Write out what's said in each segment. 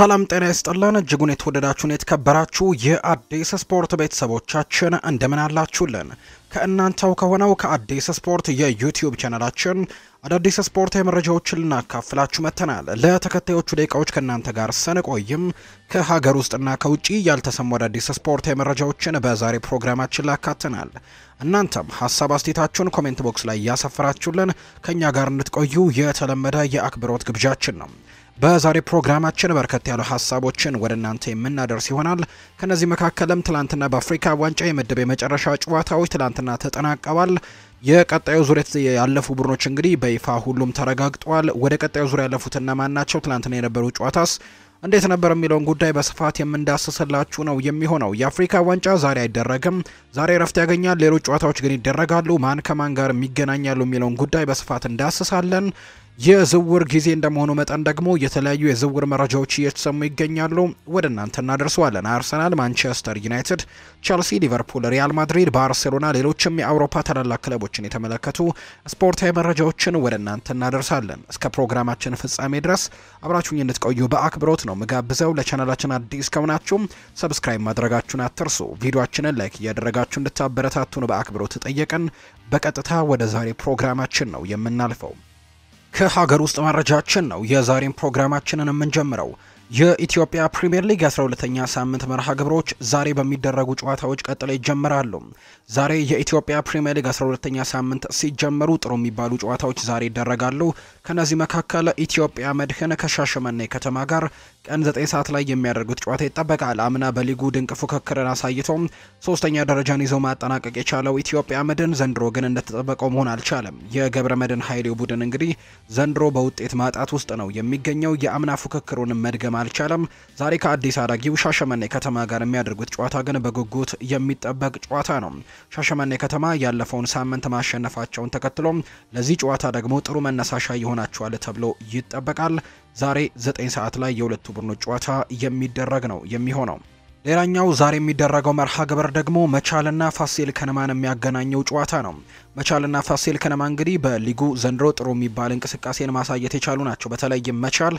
ሰላም ጤና ይስጥልን እጅጉን የተወደዳችሁን የተከበራችሁ የአዲስ ስፖርት ቤተሰቦቻችን እንደምን አላችሁልን? ከእናንተው ከሆነው ከአዲስ ስፖርት የዩቲዩብ ቻናላችን አዳዲስ ስፖርታዊ መረጃዎችን ልናካፍላችሁ መጥተናል። ለተከታዮቹ ደቂቃዎች ከእናንተ ጋር ስንቆይም ከሀገር ውስጥና ከውጭ ያልተሰሙ አዳዲስ ስፖርታዊ መረጃዎችን በዛሬ ፕሮግራማችን ላይ እናንተም ሀሳብ አስቴታችሁን ኮሜንት ቦክስ ላይ እያሰፈራችሁልን ከእኛ ጋር እንድትቆዩ የተለመደ የአክብሮት ግብዣችን ነው። በዛሬ ፕሮግራማችን በርከት ያሉ ሀሳቦችን ወደ እናንተ የምናደርስ ይሆናል። ከነዚህ መካከልም ትላንትና በአፍሪካ ዋንጫ የምድብ የመጨረሻ ጨዋታዎች ትላንትና ተጠናቀዋል። የቀጣዩ ዙር ያለፉ ቡድኖች እንግዲህ በይፋ ሁሉም ተረጋግጠዋል። ወደ ቀጣዩ ዙሪያ ያለፉት እነማን ናቸው? ትላንትና የነበሩ ጨዋታስ እንዴት ነበር የሚለውን ጉዳይ በስፋት የምንዳስስላችሁ ነው የሚሆነው። የአፍሪካ ዋንጫ ዛሬ አይደረግም፣ ዛሬ እረፍት ያገኛል። ሌሎች ጨዋታዎች ግን ይደረጋሉ። ማን ከማን ጋር የሚገናኛሉ የሚለውን ጉዳይ በስፋት እንዳስሳለን። የዝውውር ጊዜ እንደመሆኑ መጠን ደግሞ የተለያዩ የዝውውር መረጃዎች እየተሰሙ ይገኛሉ። ወደ እናንተ እናደርሰዋለን። አርሰናል፣ ማንቸስተር ዩናይትድ፣ ቸልሲ፣ ሊቨርፑል፣ ሪያል ማድሪድ፣ ባርሴሎና፣ ሌሎችም የአውሮፓ ታላላቅ ክለቦችን የተመለከቱ ስፖርታዊ መረጃዎችን ወደ እናንተ እናደርሳለን። እስከ ፕሮግራማችን ፍጻሜ ድረስ አብራችሁኝ እንድትቆዩ በአክብሮት ነው ምጋብዘው። ለቻናላችን አዲስ ከሆናችሁም ሰብስክራይብ ማድረጋችሁን አትርሱ። ቪዲዮችንን ላይክ እያደረጋችሁ እንድታበረታቱን በአክብሮት ጠየቅን። በቀጥታ ወደ ዛሬ ፕሮግራማችን ነው የምናልፈው። ከሀገር ውስጥ መረጃችን ነው የዛሬን ፕሮግራማችንን የምንጀምረው። የኢትዮጵያ ፕሪምየር ሊግ 12 ኛ ሳምንት መርሃ ግብሮች ዛሬ በሚደረጉ ጨዋታዎች ቀጥለው ይጀምራሉ። ዛሬ የኢትዮጵያ ፕሪምየር ሊግ 12ኛ ሳምንት ሲጀመሩ ጥሩ የሚባሉ ጨዋታዎች ዛሬ ይደረጋሉ። ከነዚህ መካከል ኢትዮጵያ መድህን ከሻሸመኔ ከተማ ጋር ቀን 9 ሰዓት ላይ የሚያደርጉት ጨዋታ ይጠበቃል። አምና በሊጉ ድንቅ ፉክክርን አሳይቶ ሶስተኛ ደረጃን ይዞ ማጠናቀቅ የቻለው ኢትዮጵያ መድን ዘንድሮ ግን እንደተጠበቀው መሆን አልቻለም። የገብረ መድን ኃይሌው ቡድን እንግዲህ ዘንድሮ በውጤት ማጣት ውስጥ ነው የሚገኘው። የአምና ፉክክሩን መድገማ አልቻለም። ዛሬ ከአዲስ አዳጊው ሻሸመኔ ከተማ ጋር የሚያደርጉት ጨዋታ ግን በጉጉት የሚጠበቅ ጨዋታ ነው። ሻሸመኔ ከተማ ያለፈውን ሳምንት ማሸነፋቸውን ተከትሎ ለዚህ ጨዋታ ደግሞ ጥሩ መነሳሻ ይሆናቸዋል ተብሎ ይጠበቃል። ዛሬ 9 ሰዓት ላይ የሁለቱ ቡድኖች ጨዋታ የሚደረግ ነው የሚሆነው። ሌላኛው ዛሬ የሚደረገው መርሃ ግብር ደግሞ መቻልና ፋሲል ከነማን የሚያገናኘው ጨዋታ ነው። መቻልና ፋሲል ከነማ እንግዲህ በሊጉ ዘንድሮ ጥሩ የሚባል እንቅስቃሴን ማሳየት የቻሉ ናቸው። በተለይም መቻል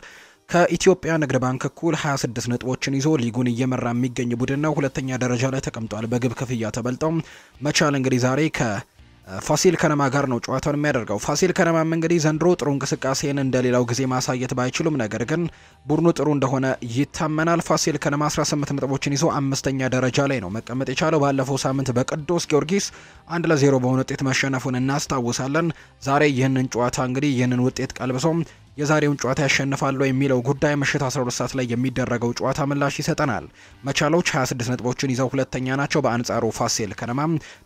ከኢትዮጵያ ንግድ ባንክ እኩል 26 ነጥቦችን ይዞ ሊጉን እየመራ የሚገኝ ቡድን ነው። ሁለተኛ ደረጃ ላይ ተቀምጧል በግብ ክፍያ ተበልጠው። መቻል እንግዲህ ዛሬ ከፋሲል ከነማ ጋር ነው ጨዋታውን የሚያደርገው። ፋሲል ከነማም እንግዲህ ዘንድሮ ጥሩ እንቅስቃሴን እንደሌላው ጊዜ ማሳየት ባይችሉም፣ ነገር ግን ቡድኑ ጥሩ እንደሆነ ይታመናል። ፋሲል ከነማ 18 ነጥቦችን ይዞ አምስተኛ ደረጃ ላይ ነው መቀመጥ የቻለው። ባለፈው ሳምንት በቅዱስ ጊዮርጊስ አንድ ለዜሮ በሆነ ውጤት መሸነፉን እናስታውሳለን። ዛሬ ይህንን ጨዋታ እንግዲህ ይህንን ውጤት ቀልብሶም የዛሬውን ጨዋታ ያሸንፋሉ የሚለው ጉዳይ ምሽት 12 ሰዓት ላይ የሚደረገው ጨዋታ ምላሽ ይሰጠናል። መቻሎች 26 ነጥቦችን ይዘው ሁለተኛ ናቸው። በአንጻሩ ፋሲል ከነማ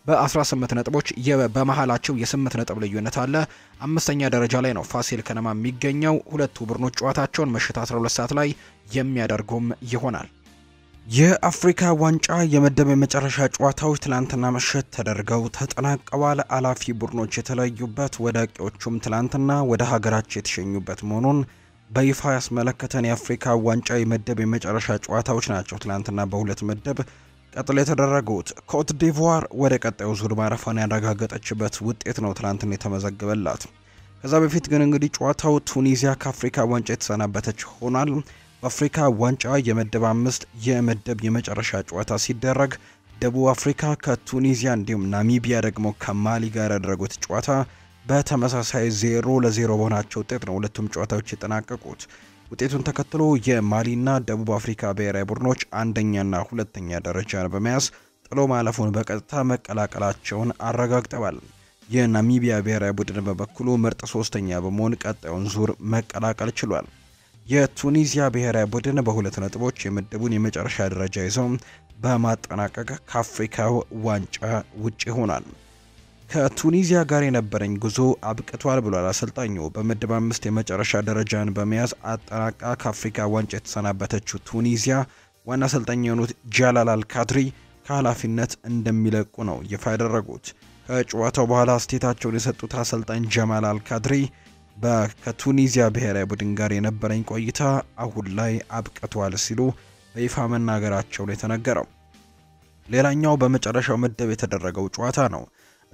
በ18 ነጥቦች በመሃላቸው የ8 ነጥብ ልዩነት አለ። አምስተኛ ደረጃ ላይ ነው ፋሲል ከነማ የሚገኘው። ሁለቱ ቡድኖች ጨዋታቸውን ምሽት 12 ሰዓት ላይ የሚያደርጉም ይሆናል። የአፍሪካ ዋንጫ የመደብ የመጨረሻ ጨዋታዎች ትላንትና ምሽት ተደርገው ተጠናቀዋል። አላፊ ቡድኖች የተለዩበት ወዳቂዎቹም ትላንትና ወደ ሀገራቸው የተሸኙበት መሆኑን በይፋ ያስመለከተን የአፍሪካ ዋንጫ የመደብ የመጨረሻ ጨዋታዎች ናቸው። ትላንትና በሁለት መደብ ቀጥሎ የተደረጉት ኮት ዲቮር ወደ ቀጣዩ ዙር ማረፏን ያረጋገጠችበት ውጤት ነው ትላንትና የተመዘገበላት። ከዛ በፊት ግን እንግዲህ ጨዋታው ቱኒዚያ ከአፍሪካ ዋንጫ የተሰናበተች ሆኗል። አፍሪካ ዋንጫ የምድብ አምስት የምድብ የመጨረሻ ጨዋታ ሲደረግ ደቡብ አፍሪካ ከቱኒዚያ እንዲሁም ናሚቢያ ደግሞ ከማሊ ጋር ያደረጉት ጨዋታ በተመሳሳይ ዜሮ ለዜሮ በሆናቸው ውጤት ነው ሁለቱም ጨዋታዎች የጠናቀቁት። ውጤቱን ተከትሎ የማሊና ደቡብ አፍሪካ ብሔራዊ ቡድኖች አንደኛና ሁለተኛ ደረጃን በመያዝ ጥሎ ማለፉን በቀጥታ መቀላቀላቸውን አረጋግጠዋል። የናሚቢያ ብሔራዊ ቡድን በበኩሉ ምርጥ ሶስተኛ በመሆን ቀጣዩን ዙር መቀላቀል ችሏል። የቱኒዚያ ብሔራዊ ቡድን በሁለት ነጥቦች የምድቡን የመጨረሻ ደረጃ ይዞ በማጠናቀቅ ከአፍሪካው ዋንጫ ውጭ ይሆናል። ከቱኒዚያ ጋር የነበረኝ ጉዞ አብቅቷል ብሏል አሰልጣኙ። በምድብ አምስት የመጨረሻ ደረጃን በመያዝ አጠናቃ ከአፍሪካ ዋንጫ የተሰናበተችው ቱኒዚያ ዋና አሰልጣኝ የሆኑት ጃላል አልካድሪ ከኃላፊነት እንደሚለቁ ነው ይፋ ያደረጉት። ከጨዋታው በኋላ አስቴታቸውን የሰጡት አሰልጣኝ ጀማል አልካድሪ ከቱኒዚያ ብሔራዊ ቡድን ጋር የነበረኝ ቆይታ አሁን ላይ አብቅቷል ሲሉ በይፋ መናገራቸው ነው የተነገረው። ሌላኛው በመጨረሻው ምድብ የተደረገው ጨዋታ ነው።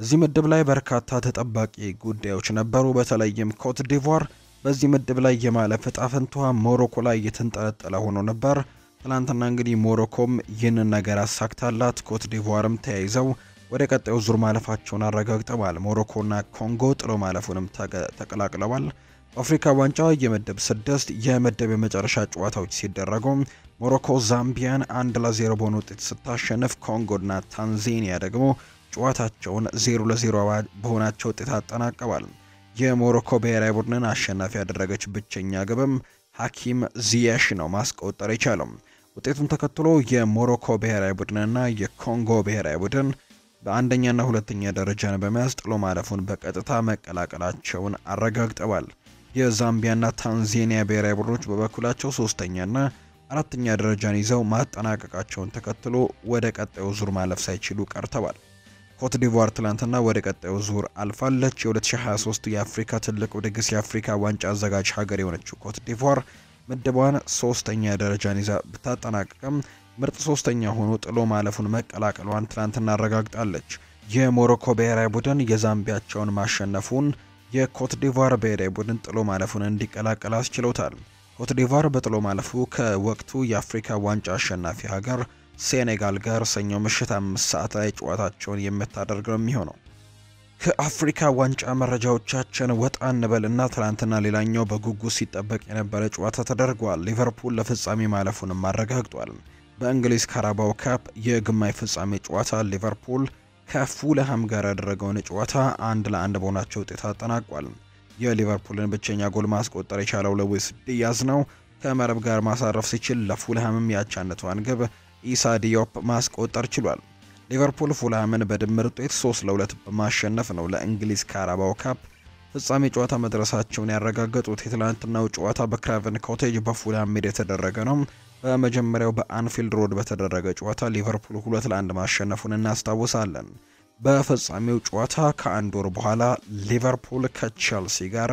እዚህ ምድብ ላይ በርካታ ተጠባቂ ጉዳዮች ነበሩ። በተለይም ኮት ዲቮር በዚህ ምድብ ላይ የማለፍ እጣ ሞሮኮ ላይ የተንጠለጠለ ሆኖ ነበር። ትናንትና እንግዲህ ሞሮኮም ይህንን ነገር አሳክታላት፣ ኮት ዲቮርም ተያይዘው ወደ ቀጣዩ ዙር ማለፋቸውን አረጋግጠዋል። ሞሮኮና ኮንጎ ጥሎ ማለፉንም ተቀላቅለዋል። በአፍሪካ ዋንጫ የምድብ ስድስት የምድብ የመጨረሻ ጨዋታዎች ሲደረጉ ሞሮኮ ዛምቢያን አንድ ለዜሮ በሆነ ውጤት ስታሸንፍ ኮንጎና ታንዛኒያ ደግሞ ጨዋታቸውን ዜሮ ለዜሮ በሆናቸው ውጤት አጠናቀዋል። የሞሮኮ ብሔራዊ ቡድንን አሸናፊ ያደረገች ብቸኛ ግብም ሐኪም ዚያሽ ነው ማስቆጠር የቻለው። ውጤቱን ተከትሎ የሞሮኮ ብሔራዊ ቡድንና የኮንጎ ብሔራዊ ቡድን በአንደኛና ሁለተኛ ደረጃን በመያዝ ጥሎ ማለፉን በቀጥታ መቀላቀላቸውን አረጋግጠዋል። የዛምቢያና ታንዛኒያ ብሔራዊ ቡድኖች በበኩላቸው ሶስተኛና አራተኛ ደረጃን ይዘው ማጠናቀቃቸውን ተከትሎ ወደ ቀጣዩ ዙር ማለፍ ሳይችሉ ቀርተዋል። ኮት ዲቯር ትላንትና ወደ ቀጣዩ ዙር አልፋለች። የ2023 የአፍሪካ ትልቁ ድግስ የአፍሪካ ዋንጫ አዘጋጅ ሀገር የሆነችው ኮት ዲቯር ምድቧን ሶስተኛ ደረጃን ይዛ ብታጠናቅቅም ምርጥ ሶስተኛ ሆኖ ጥሎ ማለፉን መቀላቀሏን ትናንትና አረጋግጣለች። የሞሮኮ ብሔራዊ ቡድን የዛምቢያቸውን ማሸነፉን የኮትዲቫር ብሔራዊ ቡድን ጥሎ ማለፉን እንዲቀላቀል አስችሎታል። ኮትዲቫር በጥሎ ማለፉ ከወቅቱ የአፍሪካ ዋንጫ አሸናፊ ሀገር ሴኔጋል ጋር ሰኞ ምሽት አምስት ሰዓት ላይ ጨዋታቸውን የምታደርግ ነው የሚሆነው። ከአፍሪካ ዋንጫ መረጃዎቻችን ወጣ እንበልና ትናንትና ሌላኛው በጉጉት ሲጠበቅ የነበረ ጨዋታ ተደርጓል። ሊቨርፑል ለፍጻሜ ማለፉንም አረጋግጧል። በእንግሊዝ ካራባው ካፕ የግማይ ፍጻሜ ጨዋታ ሊቨርፑል ከፉለሃም ጋር ያደረገውን ጨዋታ አንድ ለአንድ በሆናቸው ውጤት አጠናቋል። የሊቨርፑልን ብቸኛ ጎል ማስቆጠር የቻለው ለዊስ ዲያዝ ነው። ከመረብ ጋር ማሳረፍ ሲችል ለፉልሃምም ያቻነቷን ግብ ኢሳ ዲዮፕ ማስቆጠር ችሏል። ሊቨርፑል ፉልሃምን በድምር ውጤት 3 ለ2 በማሸነፍ ነው ለእንግሊዝ ካራባው ካፕ ፍጻሜ ጨዋታ መድረሳቸውን ያረጋገጡት። የትላንትናው ጨዋታ በክራቨን ኮቴጅ በፉላም ሜድ የተደረገ ነው። በመጀመሪያው በአንፊልድ ሮድ በተደረገ ጨዋታ ሊቨርፑል ሁለት ለአንድ ማሸነፉን እናስታውሳለን። በፍጻሜው ጨዋታ ከአንድ ወር በኋላ ሊቨርፑል ከቼልሲ ጋር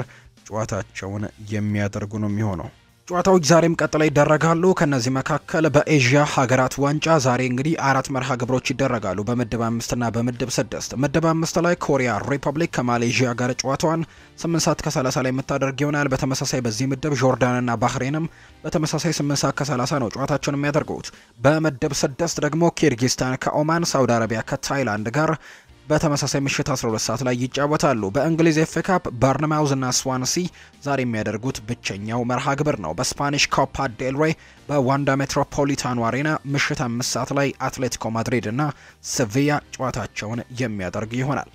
ጨዋታቸውን የሚያደርጉ ነው የሚሆነው። ጨዋታዎች ዛሬም ቀጥለው ይደረጋሉ። ከነዚህ መካከል በኤዥያ ሀገራት ዋንጫ ዛሬ እንግዲህ አራት መርሃ ግብሮች ይደረጋሉ በምድብ አምስትና በምድብ ስድስት። ምድብ አምስት ላይ ኮሪያ ሪፐብሊክ ከማሌዥያ ጋር ጨዋታዋን ስምንት ሰዓት ከሰላሳ ላይ የምታደርግ ይሆናል። በተመሳሳይ በዚህ ምድብ ጆርዳንና ባህሬንም በተመሳሳይ ስምንት ሰዓት ከሰላሳ ነው ጨዋታቸውን የሚያደርጉት። በምድብ ስድስት ደግሞ ኪርጊስታን ከኦማን፣ ሳውዲ አረቢያ ከታይላንድ ጋር በተመሳሳይ ምሽት 12 ሰዓት ላይ ይጫወታሉ። በእንግሊዝ ኤፍ ካፕ በርንማውዝ እና ስዋንሲ ዛሬ የሚያደርጉት ብቸኛው መርሃ ግብር ነው። በስፓኒሽ ኮፓ ዴልሬ በዋንዳ ሜትሮፖሊታኑ አሬና ምሽት አምስት ሰዓት ላይ አትሌቲኮ ማድሪድ እና ሴቪያ ጨዋታቸውን የሚያደርግ ይሆናል።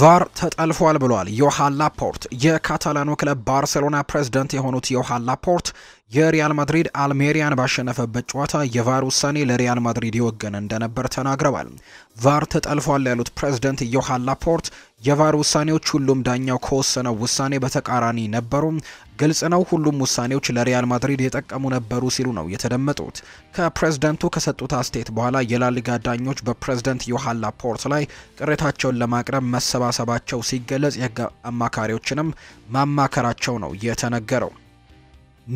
ቫር ተጠልፏል ብሏል ዮሃን ላፖርት። የካታላኑ ክለብ ባርሴሎና ፕሬዝደንት የሆኑት ዮሃን ላፖርት የሪያል ማድሪድ አልሜሪያን ባሸነፈበት ጨዋታ የቫር ውሳኔ ለሪያል ማድሪድ የወገነ እንደነበር ተናግረዋል። ቫር ተጠልፏል ያሉት ፕሬዝደንት ዮሐን ላፖርት የቫር ውሳኔዎች ሁሉም ዳኛው ከወሰነው ውሳኔ በተቃራኒ ነበሩ፣ ግልጽ ነው፣ ሁሉም ውሳኔዎች ለሪያል ማድሪድ የጠቀሙ ነበሩ ሲሉ ነው የተደመጡት። ከፕሬዝደንቱ ከሰጡት አስተያየት በኋላ የላሊጋ ዳኞች በፕሬዝደንት ዮሐን ላፖርት ላይ ቅሬታቸውን ለማቅረብ መሰባሰባቸው ሲገለጽ የህግ አማካሪዎችንም ማማከራቸው ነው የተነገረው።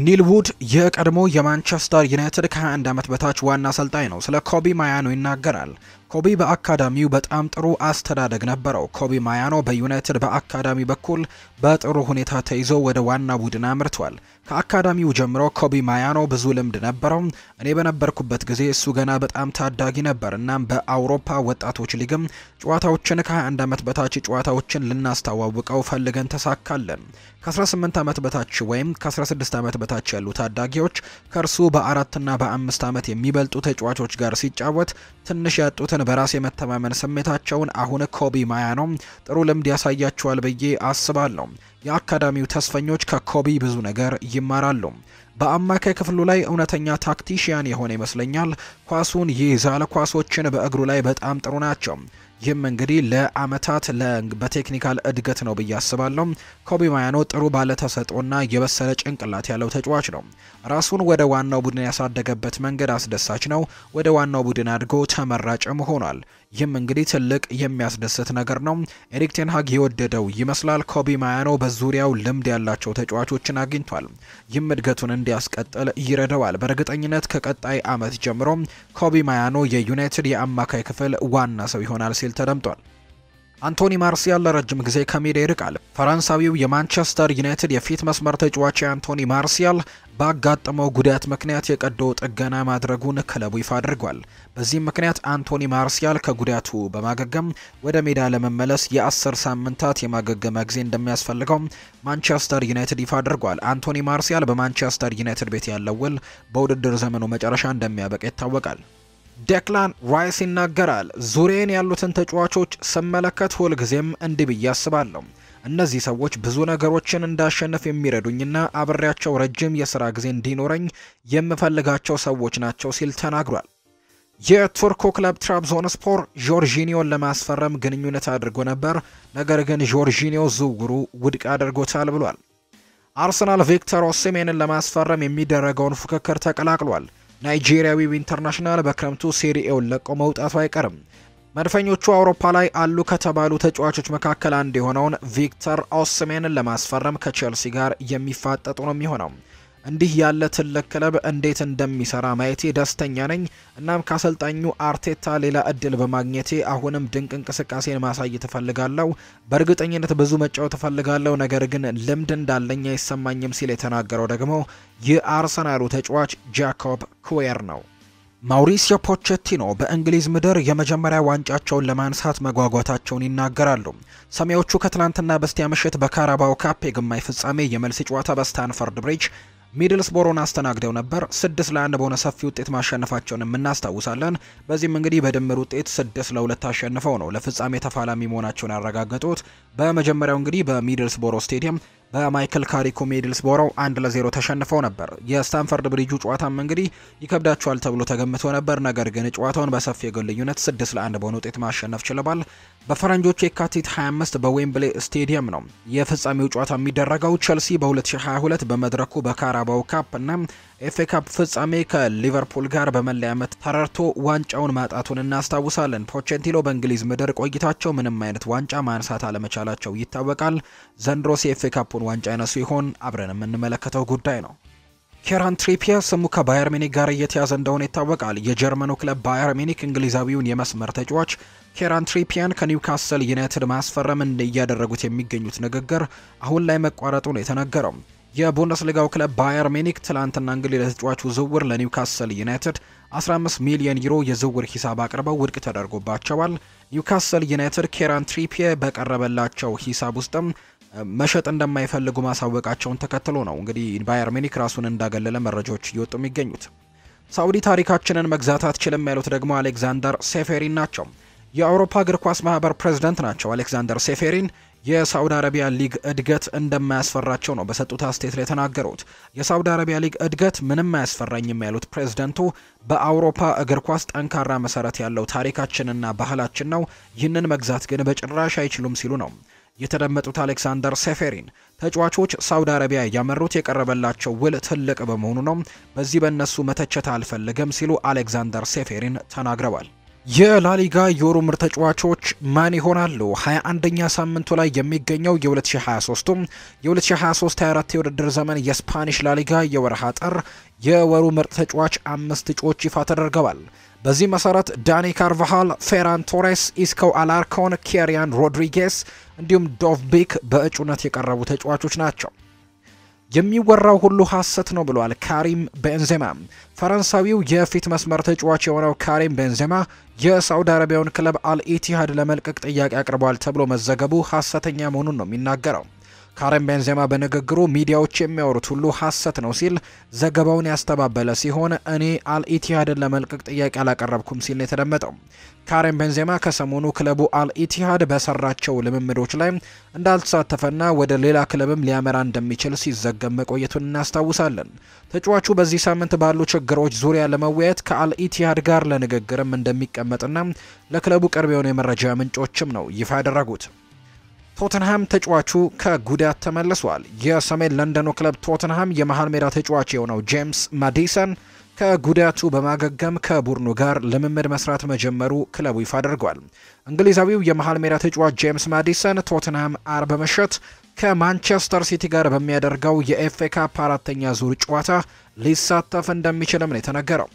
ኒል ውድ የቀድሞ የማንቸስተር ዩናይትድ ከ21 ዓመት በታች ዋና አሰልጣኝ ነው። ስለ ኮቢ ማያኖ ይናገራል። ኮቢ በአካዳሚው በጣም ጥሩ አስተዳደግ ነበረው። ኮቢ ማያኖ በዩናይትድ በአካዳሚ በኩል በጥሩ ሁኔታ ተይዞ ወደ ዋና ቡድን አምርቷል። ከአካዳሚው ጀምሮ ኮቢ ማያኖ ብዙ ልምድ ነበረው። እኔ በነበርኩበት ጊዜ እሱ ገና በጣም ታዳጊ ነበር። እናም በአውሮፓ ወጣቶች ሊግም ጨዋታዎችን ከ21 ዓመት በታች ጨዋታዎችን ልናስተዋውቀው ፈልገን ተሳካለን። ከ18 ዓመት በታች ወይም ከ16 ዓመት በታች ያሉ ታዳጊዎች ከእርሱ በአራትና በአምስት ዓመት የሚበልጡ ተጫዋቾች ጋር ሲጫወት ትንሽ ያጡትን ያሉትን በራስ የመተማመን ስሜታቸውን አሁን ኮቢ ማያኖ ጥሩ ልምድ ያሳያቸዋል ብዬ አስባለሁ። የአካዳሚው ተስፈኞች ከኮቢ ብዙ ነገር ይማራሉ። በአማካይ ክፍሉ ላይ እውነተኛ ታክቲሽያን የሆነ ይመስለኛል። ኳሱን ይይዛል። ኳሶችን በእግሩ ላይ በጣም ጥሩ ናቸው። ይህም እንግዲህ ለአመታት በቴክኒካል እድገት ነው ብዬ አስባለሁ። ኮቢ ማያኖ ጥሩ ባለተሰጦና የበሰለ ጭንቅላት ያለው ተጫዋች ነው። ራሱን ወደ ዋናው ቡድን ያሳደገበት መንገድ አስደሳች ነው። ወደ ዋናው ቡድን አድጎ ተመራጭም ሆኗል። ይህም እንግዲህ ትልቅ የሚያስደስት ነገር ነው። ኤሪክ ቴንሃግ የወደደው ይመስላል። ኮቢ ማያኖ በዙሪያው ልምድ ያላቸው ተጫዋቾችን አግኝቷል። ይህም እድገቱን እንዲያስቀጥል ይረደዋል። በእርግጠኝነት ከቀጣይ ዓመት ጀምሮ ኮቢ ማያኖ የዩናይትድ የአማካይ ክፍል ዋና ሰው ይሆናል ሲል ተደምጧል። አንቶኒ ማርሲያል ለረጅም ጊዜ ከሜዳ ይርቃል። ፈረንሳዊው የማንቸስተር ዩናይትድ የፊት መስመር ተጫዋች አንቶኒ ማርሲያል ባጋጠመው ጉዳት ምክንያት የቀዶ ጥገና ማድረጉን ክለቡ ይፋ አድርጓል። በዚህም ምክንያት አንቶኒ ማርሲያል ከጉዳቱ በማገገም ወደ ሜዳ ለመመለስ የአስር ሳምንታት የማገገመ ጊዜ እንደሚያስፈልገው ማንቸስተር ዩናይትድ ይፋ አድርጓል። አንቶኒ ማርሲያል በማንቸስተር ዩናይትድ ቤት ያለው ውል በውድድር ዘመኑ መጨረሻ እንደሚያበቃ ይታወቃል። ዴክላን ራይስ ይናገራል። ዙሬን ያሉትን ተጫዋቾች ስመለከት ሁልጊዜም እንዲህ ብዬ አስባለሁ። እነዚህ ሰዎች ብዙ ነገሮችን እንዳሸነፍ የሚረዱኝና አብሬያቸው ረጅም የሥራ ጊዜ እንዲኖረኝ የምፈልጋቸው ሰዎች ናቸው ሲል ተናግሯል። የቱርኩ ክለብ ትራብዞንስፖር ጆርጂኒዮን ለማስፈረም ግንኙነት አድርጎ ነበር፣ ነገር ግን ጆርጂኒዮ ዝውውሩ ውድቅ አድርጎታል ብሏል። አርሰናል ቪክተር ኦሲሜንን ለማስፈረም የሚደረገውን ፉክክር ተቀላቅሏል። ናይጄሪያዊው ኢንተርናሽናል በክረምቱ ሴሪኤውን ለቆ መውጣቱ አይቀርም። መድፈኞቹ አውሮፓ ላይ አሉ ከተባሉ ተጫዋቾች መካከል አንዱ የሆነውን ቪክተር ኦስሜንን ለማስፈረም ከቼልሲ ጋር የሚፋጠጡ ነው የሚሆነው። እንዲህ ያለ ትልቅ ክለብ እንዴት እንደሚሰራ ማየቴ ደስተኛ ነኝ። እናም ከአሰልጣኙ አርቴታ ሌላ እድል በማግኘቴ አሁንም ድንቅ እንቅስቃሴን ማሳየት እፈልጋለሁ። በእርግጠኝነት ብዙ መጫወት እፈልጋለሁ፣ ነገር ግን ልምድ እንዳለኝ አይሰማኝም ሲል የተናገረው ደግሞ የአርሰናሉ ተጫዋች ጃኮብ ኩዌር ነው። ማውሪሲዮ ፖቼቲኖ በእንግሊዝ ምድር የመጀመሪያ ዋንጫቸውን ለማንሳት መጓጓታቸውን ይናገራሉ። ሰማያዊዎቹ ከትላንትና በስቲያ ምሽት በካራባው ካፕ የግማሽ ፍጻሜ የመልስ ጨዋታ በስታንፈርድ ብሪጅ ሚድልስቦሮን አስተናግደው ነበር። ስድስት ለአንድ በሆነ ሰፊ ውጤት ማሸነፋቸውንም እናስታውሳለን። በዚህም እንግዲህ በድምር ውጤት ስድስት ለሁለት አሸንፈው ነው ለፍጻሜ ተፋላሚ መሆናቸውን ያረጋገጡት። በመጀመሪያው እንግዲህ በሚድልስቦሮ ስቴዲየም በማይክል ካሪኮ ሜድልስ ቦራው አንድ ለዜሮ ተሸንፈው ነበር። የስታንፈርድ ብሪጁ ጨዋታም እንግዲህ ይከብዳቸዋል ተብሎ ተገምቶ ነበር። ነገር ግን ጨዋታውን በሰፊ የጎል ልዩነት 6 ለ1 በሆነ ውጤት ማሸነፍ ችለዋል። በፈረንጆቹ የካቲት 25 በዌምብሌ ስቴዲየም ነው የፍጻሜው ጨዋታ የሚደረገው። ቸልሲ በ2022 በመድረኩ በካራባው ካፕ እና ኤፍኤ ካፕ ፍጻሜ ከሊቨርፑል ጋር በመለያ ዓመት ተረርቶ ዋንጫውን ማጣቱን እናስታውሳለን። ፖቼንቲኖ በእንግሊዝ ምድር ቆይታቸው ምንም አይነት ዋንጫ ማንሳት አለመቻላቸው ይታወቃል። ዘንድሮስ የኤፍኤ ካፑን ዋንጫ አይነሱ ይሆን? አብረን የምንመለከተው ጉዳይ ነው። ኬራን ትሪፒየር ስሙ ከባየር ሚኒክ ጋር እየተያዘ እንደሆነ ይታወቃል። የጀርመኑ ክለብ ባየር ሚኒክ እንግሊዛዊውን የመስመር ተጫዋች ኬራን ትሪፒያን ከኒውካስል ዩናይትድ ማስፈረም እያደረጉት የሚገኙት ንግግር አሁን ላይ መቋረጡ ነው የተነገረው። የቡንደስሊጋው ክለብ ባየር ሚኒክ ትላንትና እንግዲህ ለተጫዋቹ ዝውውር ለኒውካስል ዩናይትድ 15 ሚሊዮን ዩሮ የዝውውር ሂሳብ አቅርበው ውድቅ ተደርጎባቸዋል። ኒውካስል ዩናይትድ ኬራን ትሪፒየ በቀረበላቸው ሂሳብ ውስጥም መሸጥ እንደማይፈልጉ ማሳወቃቸውን ተከትሎ ነው እንግዲህ ባየር ሚኒክ ራሱን እንዳገለለ መረጃዎች እየወጡ የሚገኙት። ሳውዲ ታሪካችንን መግዛት አትችልም ያሉት ደግሞ አሌክዛንደር ሴፌሪን ናቸው። የአውሮፓ እግር ኳስ ማህበር ፕሬዝዳንት ናቸው። አሌክዛንደር ሴፌሪን የሳውዲ አረቢያ ሊግ እድገት እንደማያስፈራቸው ነው በሰጡት አስተያየት ላይ የተናገሩት። የሳውዲ አረቢያ ሊግ እድገት ምንም አያስፈራኝም ያሉት ፕሬዝደንቱ በአውሮፓ እግር ኳስ ጠንካራ መሰረት ያለው ታሪካችንና ባህላችን ነው፣ ይህንን መግዛት ግን በጭራሽ አይችሉም ሲሉ ነው የተደመጡት። አሌክሳንደር ሴፌሪን ተጫዋቾች ሳውዲ አረቢያ ያመሩት የቀረበላቸው ውል ትልቅ በመሆኑ ነው፣ በዚህ በእነሱ መተቸት አልፈልግም ሲሉ አሌክዛንደር ሴፌሪን ተናግረዋል። የላሊጋ የወሩ ምርጥ ተጫዋቾች ማን ይሆናሉ? 21ኛ ሳምንቱ ላይ የሚገኘው የ2023 የ2023/24 የውድድር ዘመን የስፓኒሽ ላሊጋ የወርሃ ጥር የወሩ ምርጥ ተጫዋች አምስት እጩዎች ይፋ ተደርገዋል። በዚህ መሰረት ዳኒ ካርቫሃል፣ ፌራን ቶሬስ፣ ኢስኮ አላርኮን፣ ኬሪያን ሮድሪጌስ እንዲሁም ዶቭቢክ በእጩነት የቀረቡ ተጫዋቾች ናቸው። የሚወራው ሁሉ ሐሰት ነው ብሏል ካሪም ቤንዜማ። ፈረንሳዊው የፊት መስመር ተጫዋች የሆነው ካሪም ቤንዜማ የሳውዲ አረቢያውን ክለብ አልኢቲሃድ ለመልቀቅ ጥያቄ አቅርቧል ተብሎ መዘገቡ ሐሰተኛ መሆኑን ነው የሚናገረው። ካረም ቤንዜማ በንግግሩ ሚዲያዎች የሚያወሩት ሁሉ ሀሰት ነው ሲል ዘገባውን ያስተባበለ ሲሆን እኔ አልኢቲሃድን ለመልቀቅ ጥያቄ አላቀረብኩም ሲል የተደመጠው። ካረም ቤንዜማ ከሰሞኑ ክለቡ አልኢቲሃድ በሰራቸው ልምምዶች ላይ እንዳልተሳተፈና ወደ ሌላ ክለብም ሊያመራ እንደሚችል ሲዘገብ መቆየቱን እናስታውሳለን። ተጫዋቹ በዚህ ሳምንት ባሉ ችግሮች ዙሪያ ለመወያየት ከአልኢቲሃድ ጋር ለንግግርም እንደሚቀመጥና ለክለቡ ቅርብ የሆኑ የመረጃ ምንጮችም ነው ይፋ ያደረጉት። ቶተንሃም ተጫዋቹ ከጉዳት ተመልሷል። የሰሜን ለንደኑ ክለብ ቶተንሃም የመሃል ሜዳ ተጫዋች የሆነው ጄምስ ማዲሰን ከጉዳቱ በማገገም ከቡድኑ ጋር ልምምድ መስራት መጀመሩ ክለቡ ይፋ አድርጓል። እንግሊዛዊው የመሃል ሜዳ ተጫዋች ጄምስ ማዲሰን ቶተንሃም አርብ ምሽት ከማንቸስተር ሲቲ ጋር በሚያደርገው የኤፍኤ ካፕ አራተኛ ዙር ጨዋታ ሊሳተፍ እንደሚችልም ነው የተነገረው።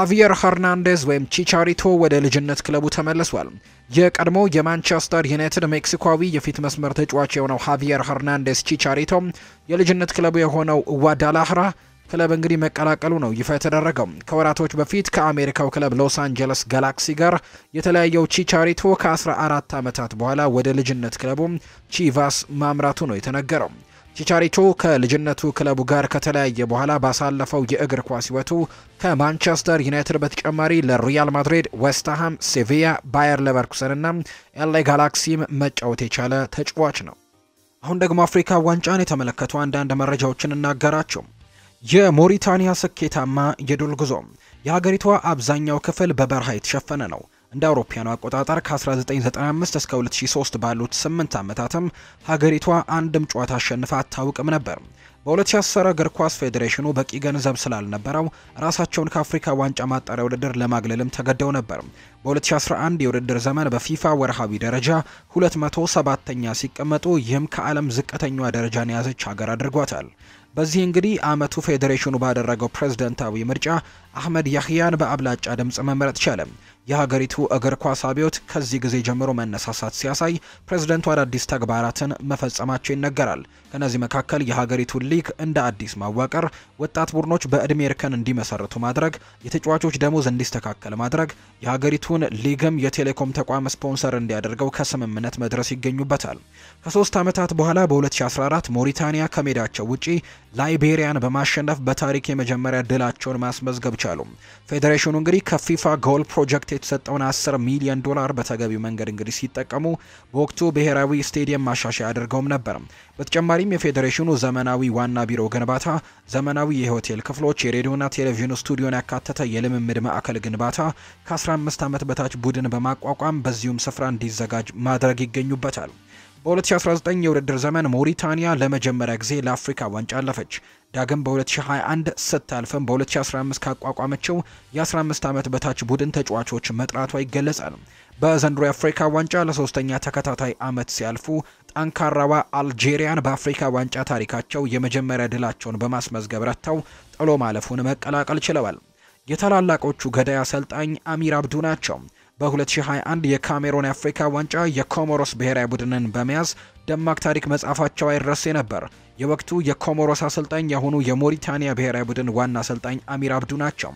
ሃቪየር ኸርናንዴዝ ወይም ቺቻሪቶ ወደ ልጅነት ክለቡ ተመልሷል። የቀድሞ የማንቸስተር ዩናይትድ ሜክሲኮዊ የፊት መስመር ተጫዋች የሆነው ሃቪየር ሄርናንዴስ ቺቻሪቶ የልጅነት ክለቡ የሆነው ዋዳላህራ ክለብ እንግዲህ መቀላቀሉ ነው ይፋ የተደረገው። ከወራቶች በፊት ከአሜሪካው ክለብ ሎስ አንጀለስ ጋላክሲ ጋር የተለያየው ቺቻሪቶ ከ14 ዓመታት በኋላ ወደ ልጅነት ክለቡ ቺቫስ ማምራቱ ነው የተነገረው። ቺቻሪቶ ከልጅነቱ ክለቡ ጋር ከተለያየ በኋላ ባሳለፈው የእግር ኳስ ህይወቱ ከማንቸስተር ዩናይትድ በተጨማሪ ለሪያል ማድሪድ፣ ዌስትሃም፣ ሴቪያ፣ ባየር ለቨርኩሰን እና ኤሌ ጋላክሲም መጫወት የቻለ ተጫዋች ነው። አሁን ደግሞ አፍሪካ ዋንጫን የተመለከቱ አንዳንድ መረጃዎችን እናገራቸው። የሞሪታንያ ስኬታማ የዱል ጉዞ የሀገሪቷ አብዛኛው ክፍል በበረሃ የተሸፈነ ነው። እንደ አውሮፓውያኑ አቆጣጠር ከ1995 እስከ 2003 ባሉት 8 ዓመታትም ሀገሪቷ አንድም ጨዋታ አሸንፋ አታውቅም ነበር። በ2010 እግር ኳስ ፌዴሬሽኑ በቂ ገንዘብ ስላልነበረው ራሳቸውን ከአፍሪካ ዋንጫ ማጣሪያ ውድድር ለማግለልም ተገደው ነበር። በ2011 የውድድር ዘመን በፊፋ ወርሃዊ ደረጃ 207ኛ ሲቀመጡ ይህም ከዓለም ዝቅተኛ ደረጃን የያዘች ሀገር አድርጓታል። በዚህ እንግዲህ አመቱ ፌዴሬሽኑ ባደረገው ፕሬዝደንታዊ ምርጫ አህመድ ያህያን በአብላጫ ድምፅ መምረጥ ቻለም። የሀገሪቱ እግር ኳስ አብዮት ከዚህ ጊዜ ጀምሮ መነሳሳት ሲያሳይ ፕሬዝደንቱ አዳዲስ ተግባራትን መፈጸማቸው ይነገራል። ከነዚህ መካከል የሀገሪቱን ሊግ እንደ አዲስ ማዋቀር፣ ወጣት ቡድኖች በዕድሜ እርከን እንዲመሰርቱ ማድረግ፣ የተጫዋቾች ደሞዝ እንዲስተካከል ማድረግ፣ የሀገሪቱን ሊግም የቴሌኮም ተቋም ስፖንሰር እንዲያደርገው ከስምምነት መድረስ ይገኙበታል። ከሶስት ዓመታት በኋላ በ2014 ሞሪታንያ ከሜዳቸው ውጪ ላይቤሪያን በማሸነፍ በታሪክ የመጀመሪያ ድላቸውን ማስመዝገብ ቻሉ። ፌዴሬሽኑ እንግዲህ ከፊፋ ጎል ፕሮጀክት የተሰጠውን 10 ሚሊዮን ዶላር በተገቢው መንገድ እንግዲህ ሲጠቀሙ በወቅቱ ብሔራዊ ስቴዲየም ማሻሻያ አድርገውም ነበር። በተጨማሪም የፌዴሬሽኑ ዘመናዊ ዋና ቢሮ ግንባታ፣ ዘመናዊ የሆቴል ክፍሎች፣ የሬዲዮና ቴሌቪዥን ስቱዲዮን ያካተተ የልምምድ ማዕከል ግንባታ፣ ከ15 ዓመት በታች ቡድን በማቋቋም በዚሁም ስፍራ እንዲዘጋጅ ማድረግ ይገኙበታል። በ2019 የውድድር ዘመን ሞሪታኒያ ለመጀመሪያ ጊዜ ለአፍሪካ ዋንጫ አለፈች። ዳግም በ2021 ስታልፍም በ2015 ካቋቋመችው የ15 ዓመት በታች ቡድን ተጫዋቾች መጥራቷ ይገለጻል። በዘንድሮ የአፍሪካ ዋንጫ ለሶስተኛ ተከታታይ ዓመት ሲያልፉ ጠንካራዋ አልጄሪያን በአፍሪካ ዋንጫ ታሪካቸው የመጀመሪያ ድላቸውን በማስመዝገብ ረተው ጥሎ ማለፉን መቀላቀል ችለዋል። የታላላቆቹ ገዳይ አሰልጣኝ አሚር አብዱ ናቸው። በ2021 የካሜሮን የአፍሪካ ዋንጫ የኮሞሮስ ብሔራዊ ቡድንን በመያዝ ደማቅ ታሪክ መጻፋቸው አይረሴ ነበር። የወቅቱ የኮሞሮስ አሰልጣኝ የሆኑ የሞሪታኒያ ብሔራዊ ቡድን ዋና አሰልጣኝ አሚር አብዱ ናቸው።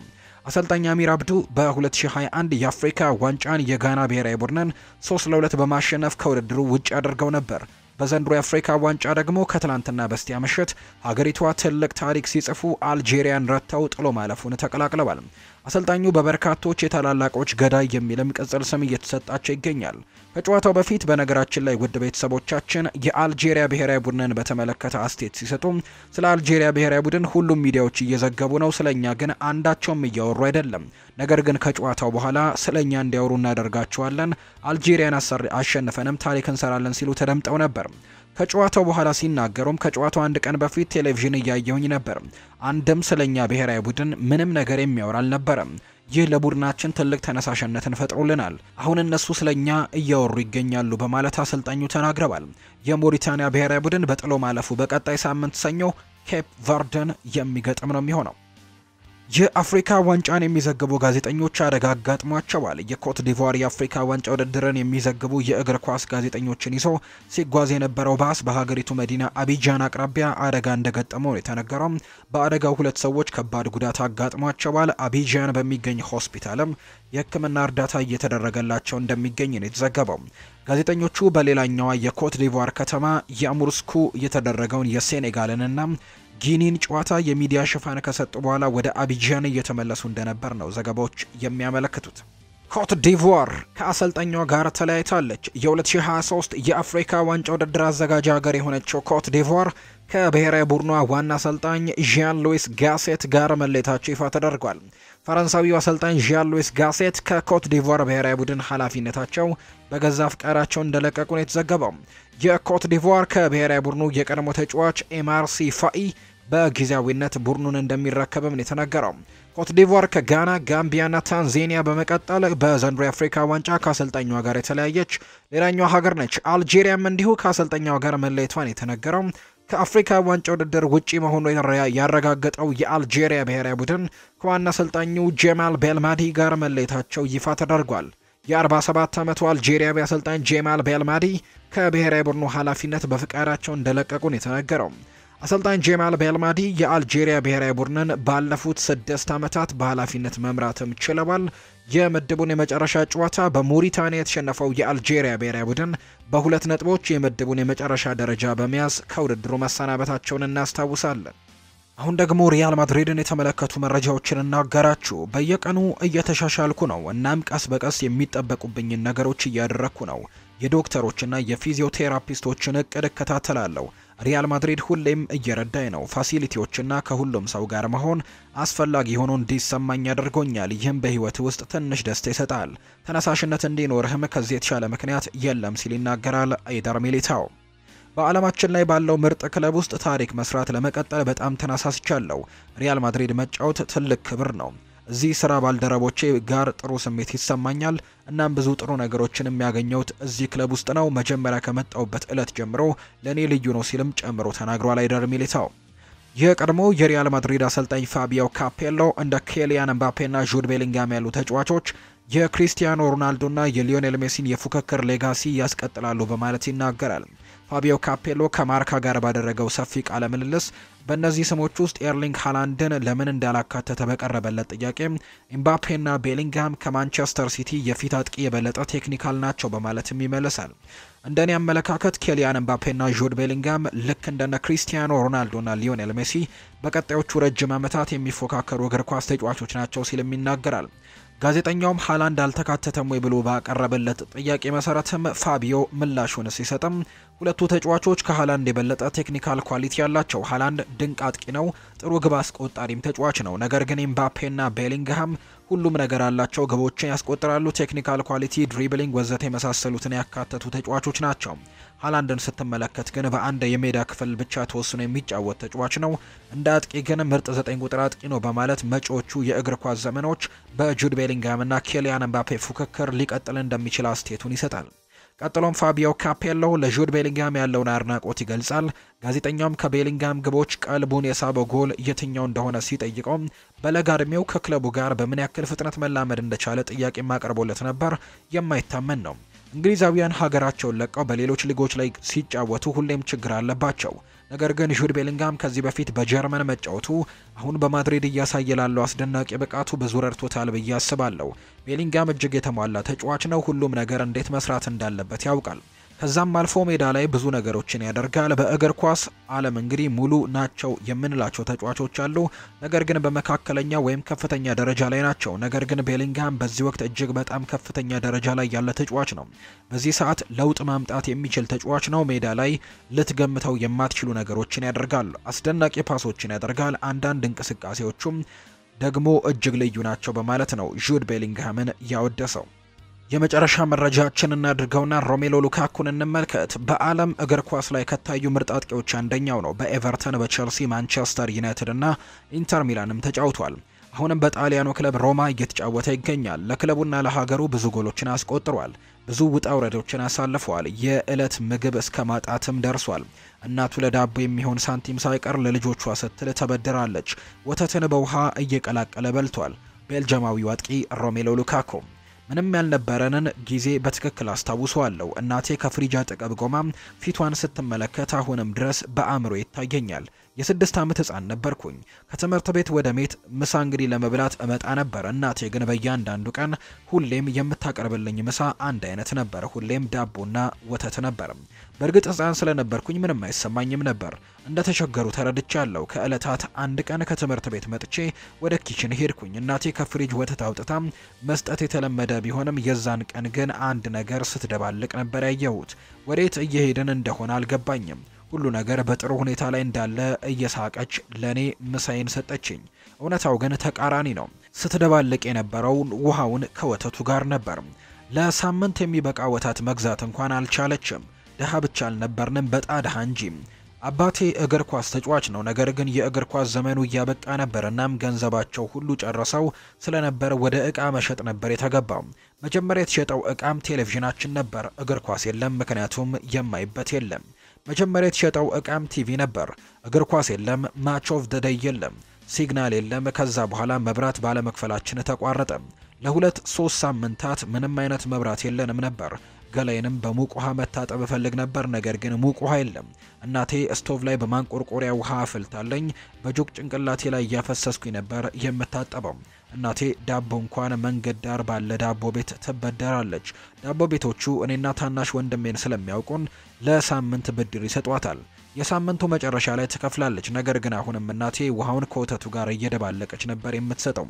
አሰልጣኝ አሚር አብዱ በ2021 የአፍሪካ ዋንጫን የጋና ብሔራዊ ቡድንን 3 ለ2 በማሸነፍ ከውድድሩ ውጭ አድርገው ነበር። በዘንድሮ የአፍሪካ ዋንጫ ደግሞ ከትላንትና በስቲያ ምሽት ሀገሪቷ ትልቅ ታሪክ ሲጽፉ አልጄሪያን ረተው ጥሎ ማለፉን ተቀላቅለዋል። አሰልጣኙ በበርካቶች የታላላቆች ገዳይ የሚልም ቅጽል ስም እየተሰጣቸው ይገኛል። ከጨዋታው በፊት በነገራችን ላይ ውድ ቤተሰቦቻችን የአልጄሪያ ብሔራዊ ቡድንን በተመለከተ አስቴት ሲሰጡ ስለ አልጄሪያ ብሔራዊ ቡድን ሁሉም ሚዲያዎች እየዘገቡ ነው፣ ስለኛ ግን አንዳቸውም እያወሩ አይደለም። ነገር ግን ከጨዋታው በኋላ ስለኛ እንዲያወሩ እናደርጋቸዋለን፣ አልጄሪያን አሸንፈንም ታሪክ እንሰራለን ሲሉ ተደምጠው ነበር። ከጨዋታው በኋላ ሲናገሩም ከጨዋታው አንድ ቀን በፊት ቴሌቪዥን እያየሁኝ ነበር። አንድም ስለኛ ብሔራዊ ቡድን ምንም ነገር የሚያወራ አልነበረም። ይህ ለቡድናችን ትልቅ ተነሳሽነትን ፈጥሮልናል። አሁን እነሱ ስለኛ እያወሩ ይገኛሉ በማለት አሰልጣኙ ተናግረዋል። የሞሪታንያ ብሔራዊ ቡድን በጥሎ ማለፉ በቀጣይ ሳምንት ሰኞ ኬፕ ቨርደን የሚገጥም ነው የሚሆነው። የአፍሪካ ዋንጫን የሚዘግቡ ጋዜጠኞች አደጋ አጋጥሟቸዋል። የኮት ዲቮር የአፍሪካ ዋንጫ ውድድርን የሚዘግቡ የእግር ኳስ ጋዜጠኞችን ይዞ ሲጓዝ የነበረው ባስ በሀገሪቱ መዲና አቢጃን አቅራቢያ አደጋ እንደገጠመው ነው የተነገረው። በአደጋው ሁለት ሰዎች ከባድ ጉዳት አጋጥሟቸዋል። አቢጃን በሚገኝ ሆስፒታልም የሕክምና እርዳታ እየተደረገላቸው እንደሚገኝ ነው የተዘገበው። ጋዜጠኞቹ በሌላኛዋ የኮት ዲቮር ከተማ የአሙርስኩ የተደረገውን የሴኔጋልንና ጊኒን ጨዋታ የሚዲያ ሽፋን ከሰጡ በኋላ ወደ አቢጃን እየተመለሱ እንደነበር ነው ዘገባዎች የሚያመለክቱት። ኮት ዲቮር ከአሰልጣኟ ጋር ተለያይታለች። የ2023 የአፍሪካ ዋንጫ ውድድር አዘጋጅ ሀገር የሆነችው ኮት ዲቮር ከብሔራዊ ቡድኗ ዋና አሰልጣኝ ዣን ሉዊስ ጋሴት ጋር መለየታቸው ይፋ ተደርጓል። ፈረንሳዊው አሰልጣኝ ዣን ሉዊስ ጋሴት ከኮት ዲቮር ብሔራዊ ቡድን ኃላፊነታቸው በገዛ ፍቃዳቸው እንደለቀቁ ነው የተዘገበው። የኮት ዲቮር ከብሔራዊ ቡድኑ የቀድሞ ተጫዋች ኤማርሲ ፋኢ በጊዜያዊነት ቡድኑን እንደሚረከብም ነው የተነገረው። ኮት ዲቮር ከጋና፣ ጋምቢያና ታንዜኒያ በመቀጠል በዘንድሮ የአፍሪካ ዋንጫ ከአሰልጣኛዋ ጋር የተለያየች ሌላኛዋ ሀገር ነች። አልጄሪያም እንዲሁ ከአሰልጣኛዋ ጋር መለየቷን የተነገረው ከአፍሪካ ዋንጫ ውድድር ውጪ መሆኑ ያረጋገጠው የአልጄሪያ ብሔራዊ ቡድን ከዋና አሰልጣኙ ጄማል ቤልማዲ ጋር መለየታቸው ይፋ ተደርጓል። የ47 ዓመቱ አልጄሪያዊ አሰልጣኝ ጄማል ቤልማዲ ከብሔራዊ ቡድኑ ኃላፊነት በፍቃዳቸው እንደለቀቁን የተነገረው አሰልጣኝ ጄማል ቤልማዲ የአልጄሪያ ብሔራዊ ቡድንን ባለፉት ስድስት ዓመታት በኃላፊነት መምራትም ችለዋል። የምድቡን የመጨረሻ ጨዋታ በሞሪታኒያ የተሸነፈው የአልጄሪያ ብሔራዊ ቡድን በሁለት ነጥቦች የምድቡን የመጨረሻ ደረጃ በመያዝ ከውድድሩ መሰናበታቸውን እናስታውሳለን። አሁን ደግሞ ሪያል ማድሪድን የተመለከቱ መረጃዎችን እናገራችሁ። በየቀኑ እየተሻሻልኩ ነው፣ እናም ቀስ በቀስ የሚጠበቁብኝን ነገሮች እያደረግኩ ነው። የዶክተሮችና የፊዚዮቴራፒስቶችን እቅድ እከታተላለሁ። ሪያል ማድሪድ ሁሌም እየረዳኝ ነው። ፋሲሊቲዎችና ከሁሉም ሰው ጋር መሆን አስፈላጊ ሆኖ እንዲሰማኝ ያደርጎኛል። ይህም በህይወት ውስጥ ትንሽ ደስታ ይሰጣል። ተነሳሽነት እንዲኖርህም ከዚህ የተሻለ ምክንያት የለም ሲል ይናገራል ኤደር ሚሊታው። በዓለማችን ላይ ባለው ምርጥ ክለብ ውስጥ ታሪክ መስራት ለመቀጠል በጣም ተነሳስቻለሁ። ሪያል ማድሪድ መጫወት ትልቅ ክብር ነው። እዚህ ስራ ባልደረቦቼ ጋር ጥሩ ስሜት ይሰማኛል። እናም ብዙ ጥሩ ነገሮችን የሚያገኘውት እዚህ ክለብ ውስጥ ነው። መጀመሪያ ከመጣውበት እለት ጀምሮ ለእኔ ልዩ ነው ሲልም ጨምሮ ተናግሯል አይደር ሚሊታው። የቀድሞ የሪያል ማድሪድ አሰልጣኝ ፋቢዮ ካፔሎ እንደ ኬሊያን ምባፔና ጁድ ቤሊንጋም ያሉ ተጫዋቾች የክሪስቲያኖ ሮናልዶና የሊዮኔል ሜሲን የፉክክር ሌጋሲ ያስቀጥላሉ በማለት ይናገራል። ፋቢዮ ካፔሎ ከማርካ ጋር ባደረገው ሰፊ ቃለ ምልልስ በእነዚህ ስሞች ውስጥ ኤርሊንግ ሃላንድን ለምን እንዳላካተተ በቀረበለት ጥያቄ ኢምባፔና ቤሊንግሃም ከማንቸስተር ሲቲ የፊት አጥቂ የበለጠ ቴክኒካል ናቸው በማለትም ይመለሳል እንደኔ አመለካከት ኬሊያን ኤምባፔና ጁድ ቤሊንግሃም ልክ እንደነ ክሪስቲያኖ ሮናልዶና ሊዮኔል ሜሲ በቀጣዮቹ ረጅም ዓመታት የሚፎካከሩ እግር ኳስ ተጫዋቾች ናቸው ሲልም ይናገራል። ጋዜጠኛውም ሃላንድ አልተካተተም ወይ ብሎ ባቀረበለት ጥያቄ መሰረትም ፋቢዮ ምላሹን ሲሰጥም ሁለቱ ተጫዋቾች ከሃላንድ የበለጠ ቴክኒካል ኳሊቲ ያላቸው፣ ሃላንድ ድንቅ አጥቂ ነው፣ ጥሩ ግብ አስቆጣሪም ተጫዋች ነው። ነገር ግን ኤምባፔና ቤሊንግሃም ሁሉም ነገር አላቸው፣ ግቦችን ያስቆጥራሉ፣ ቴክኒካል ኳሊቲ፣ ድሪብሊንግ ወዘተ የመሳሰሉትን ያካተቱ ተጫዋቾች ናቸው። ሃላንድን ስትመለከት ግን በአንድ የሜዳ ክፍል ብቻ ተወስኖ የሚጫወት ተጫዋች ነው። እንደ አጥቂ ግን ምርጥ ዘጠኝ ቁጥር አጥቂ ነው በማለት መጪዎቹ የእግር ኳስ ዘመኖች በጁድ ቤሊንግሃምና ኬሊያን ምባፔ ፉክክር ሊቀጥል እንደሚችል አስተያየቱን ይሰጣል። ቀጥሎም ፋቢዮ ካፔሎ ለጁድ ቤሊንግሃም ያለውን አድናቆት ይገልጻል። ጋዜጠኛውም ከቤሊንግሃም ግቦች ቀልቡን የሳበው ጎል የትኛው እንደሆነ ሲጠይቀው በለጋ እድሜው ከክለቡ ጋር በምን ያክል ፍጥነት መላመድ እንደቻለ ጥያቄ ማቀርቦለት ነበር። የማይታመን ነው እንግሊዛውያን ሀገራቸውን ለቀው በሌሎች ሊጎች ላይ ሲጫወቱ ሁሌም ችግር አለባቸው። ነገር ግን ጁድ ቤሊንጋም ከዚህ በፊት በጀርመን መጫወቱ አሁን በማድሪድ እያሳየ ላለው አስደናቂ ብቃቱ ብዙ ረድቶታል ብዬ አስባለሁ። ቤሊንጋም እጅግ የተሟላ ተጫዋች ነው። ሁሉም ነገር እንዴት መስራት እንዳለበት ያውቃል። ከዛም አልፎ ሜዳ ላይ ብዙ ነገሮችን ያደርጋል። በእግር ኳስ ዓለም እንግዲህ ሙሉ ናቸው የምንላቸው ተጫዋቾች አሉ፣ ነገር ግን በመካከለኛ ወይም ከፍተኛ ደረጃ ላይ ናቸው። ነገር ግን ቤሊንግሃም በዚህ ወቅት እጅግ በጣም ከፍተኛ ደረጃ ላይ ያለ ተጫዋች ነው። በዚህ ሰዓት ለውጥ ማምጣት የሚችል ተጫዋች ነው። ሜዳ ላይ ልትገምተው የማትችሉ ነገሮችን ያደርጋል። አስደናቂ ፓሶችን ያደርጋል። አንዳንድ እንቅስቃሴዎቹም ደግሞ እጅግ ልዩ ናቸው በማለት ነው ጁድ ቤሊንግሃምን ያወደሰው። የመጨረሻ መረጃችን እናድርገውና ሮሜሎ ሉካኩን እንመልከት። በዓለም እግር ኳስ ላይ ከታዩ ምርጥ አጥቂዎች አንደኛው ነው። በኤቨርተን፣ በቸልሲ፣ ማንቸስተር ዩናይትድ እና ኢንተር ሚላንም ተጫውቷል። አሁንም በጣሊያኑ ክለብ ሮማ እየተጫወተ ይገኛል። ለክለቡና ለሀገሩ ብዙ ጎሎችን አስቆጥሯል። ብዙ ውጣ ውረዶችን አሳልፈዋል። የዕለት ምግብ እስከ ማጣትም ደርሷል። እናቱ ለዳቦ የሚሆን ሳንቲም ሳይቀር ለልጆቿ ስትል ተበድራለች። ወተትን በውሃ እየቀላቀለ በልቷል። ቤልጅማዊው አጥቂ ሮሜሎ ሉካኩ ምንም ያልነበረንን ጊዜ በትክክል አስታውሰዋለሁ። እናቴ ከፍሪጅ አጠገብ ቆማ ፊቷን ስትመለከት አሁንም ድረስ በአእምሮ ይታየኛል። የስድስት ዓመት ሕፃን ነበርኩኝ። ከትምህርት ቤት ወደ ቤት ምሳ እንግዲህ ለመብላት እመጣ ነበር። እናቴ ግን በእያንዳንዱ ቀን ሁሌም የምታቀርብልኝ ምሳ አንድ አይነት ነበር። ሁሌም ዳቦና ወተት ነበር። በእርግጥ ህፃን ስለነበርኩኝ ምንም አይሰማኝም ነበር። እንደተቸገሩ ተረድቻለሁ። ከዕለታት አንድ ቀን ከትምህርት ቤት መጥቼ ወደ ኪችን ሄድኩኝ። እናቴ ከፍሪጅ ወተት አውጥታ መስጠት የተለመደ ቢሆንም የዛን ቀን ግን አንድ ነገር ስትደባልቅ ነበር ያየሁት። ወዴት እየሄድን እንደሆነ አልገባኝም። ሁሉ ነገር በጥሩ ሁኔታ ላይ እንዳለ እየሳቀች ለእኔ ምሳዬን ሰጠችኝ። እውነታው ግን ተቃራኒ ነው። ስትደባልቅ የነበረውን ውሃውን ከወተቱ ጋር ነበር። ለሳምንት የሚበቃ ወተት መግዛት እንኳን አልቻለችም። ደሃ ብቻ አልነበርንም፣ በጣ ድሀ እንጂ። አባቴ እግር ኳስ ተጫዋች ነው። ነገር ግን የእግር ኳስ ዘመኑ እያበቃ ነበር። እናም ገንዘባቸው ሁሉ ጨርሰው ስለነበር ወደ እቃ መሸጥ ነበር የተገባው። መጀመሪያ የተሸጠው እቃም ቴሌቪዥናችን ነበር። እግር ኳስ የለም፣ ምክንያቱም የማይበት የለም። መጀመሪያ የተሸጠው እቃም ቲቪ ነበር። እግር ኳስ የለም፣ ማች ኦፍ ዘ የለም፣ ሲግናል የለም። ከዛ በኋላ መብራት ባለመክፈላችን ተቋረጠ። ለሁለት ሶስት ሳምንታት ምንም አይነት መብራት የለንም ነበር። ገላይንም በሙቅ ውሃ መታጠብ እፈልግ ነበር፣ ነገር ግን ሙቅ ውሃ የለም። እናቴ ስቶቭ ላይ በማንቆርቆሪያ ውሃ አፍልታለኝ፣ በጆቅ ጭንቅላቴ ላይ እያፈሰስኩኝ ነበር የምታጠበው። እናቴ ዳቦ እንኳን መንገድ ዳር ባለ ዳቦ ቤት ትበደራለች። ዳቦ ቤቶቹ እኔና ታናሽ ወንድሜን ስለሚያውቁን ለሳምንት ብድር ይሰጧታል። የሳምንቱ መጨረሻ ላይ ትከፍላለች። ነገር ግን አሁንም እናቴ ውሃውን ከወተቱ ጋር እየደባለቀች ነበር የምትሰጠው።